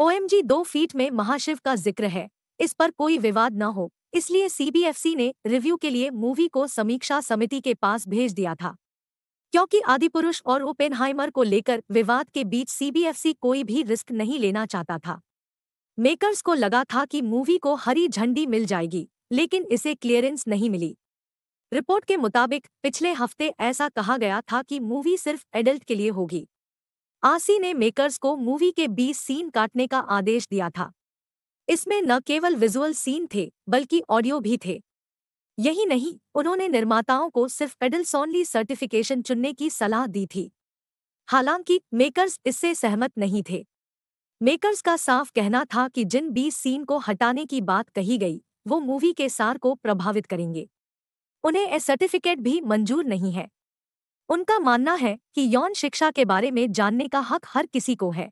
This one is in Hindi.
ओएमजी दो फीट में महाशिव का जिक्र है इस पर कोई विवाद न हो इसलिए सीबीएफसी ने रिव्यू के लिए मूवी को समीक्षा समिति के पास भेज दिया था क्योंकि आदिपुरुष और ओपेनहाइमर को लेकर विवाद के बीच सीबीएफसी कोई भी रिस्क नहीं लेना चाहता था मेकर्स को लगा था कि मूवी को हरी झंडी मिल जाएगी लेकिन इसे क्लियरेंस नहीं मिली रिपोर्ट के मुताबिक पिछले हफ्ते ऐसा कहा गया था कि मूवी सिर्फ एडल्ट के लिए होगी आसी ने मेकर्स को मूवी के 20 सीन काटने का आदेश दिया था इसमें न केवल विजुअल सीन थे बल्कि ऑडियो भी थे यही नहीं उन्होंने निर्माताओं को सिर्फ पेडल्स सर्टिफिकेशन चुनने की सलाह दी थी हालांकि मेकर्स इससे सहमत नहीं थे मेकर्स का साफ कहना था कि जिन 20 सीन को हटाने की बात कही गई वो मूवी के सार को प्रभावित करेंगे उन्हें ए सर्टिफिकेट भी मंजूर नहीं है उनका मानना है कि यौन शिक्षा के बारे में जानने का हक हर किसी को है